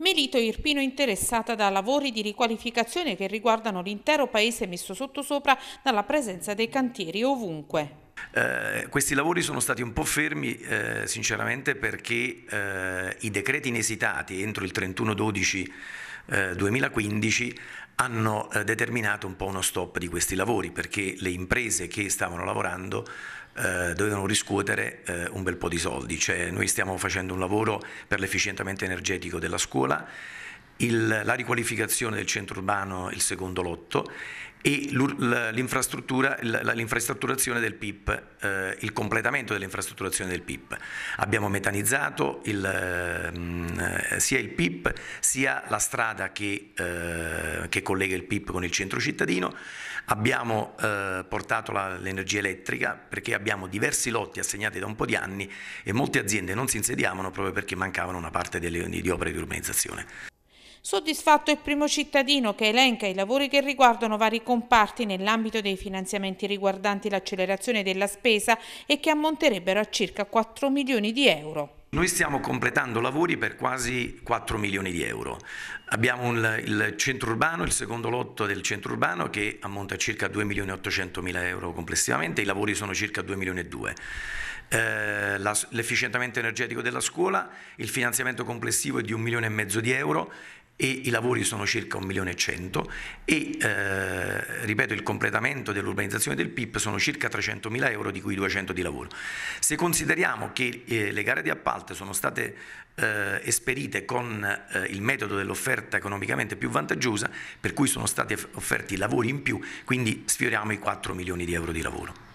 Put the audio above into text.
Melito Irpino interessata da lavori di riqualificazione che riguardano l'intero paese messo sottosopra dalla presenza dei cantieri ovunque. Eh, questi lavori sono stati un po' fermi eh, sinceramente perché eh, i decreti inesitati entro il 31-12 2015 eh, hanno eh, determinato un po' uno stop di questi lavori perché le imprese che stavano lavorando eh, dovevano riscuotere un bel po' di soldi, cioè noi stiamo facendo un lavoro per l'efficientamento energetico della scuola il, la riqualificazione del centro urbano, il secondo lotto, e l'infrastrutturazione del PIP, eh, il completamento dell'infrastrutturazione del PIP. Abbiamo metanizzato il, mm, eh, sia il PIP sia la strada che, eh, che, collega il PIP con il centro cittadino, abbiamo eh, portato l'energia elettrica perché abbiamo diversi lotti assegnati da un po' di anni e molte aziende non si insediavano proprio perché mancavano una parte delle, di opere di urbanizzazione. Soddisfatto il primo cittadino che elenca i lavori che riguardano vari comparti nell'ambito dei finanziamenti riguardanti l'accelerazione della spesa e che ammonterebbero a circa 4 milioni di euro. Noi stiamo completando lavori per quasi 4 milioni di euro. Abbiamo il, il centro urbano, il secondo lotto del centro urbano che ammonta a circa 2 milioni e 800 mila euro complessivamente, i lavori sono circa 2 milioni e 2. Eh, l'efficientamento energetico della scuola, il finanziamento complessivo è di 1 milione e mezzo di euro e i lavori sono circa 1 milione e 100 e eh, ripeto il completamento dell'urbanizzazione del PIP sono circa 300 mila euro di cui 200 di lavoro. Se consideriamo che eh, le gare di appalto sono state eh, esperite con eh, il metodo dell'offerta economicamente più vantaggiosa per cui sono stati offerti lavori in più quindi sfioriamo i 4 milioni di euro di lavoro.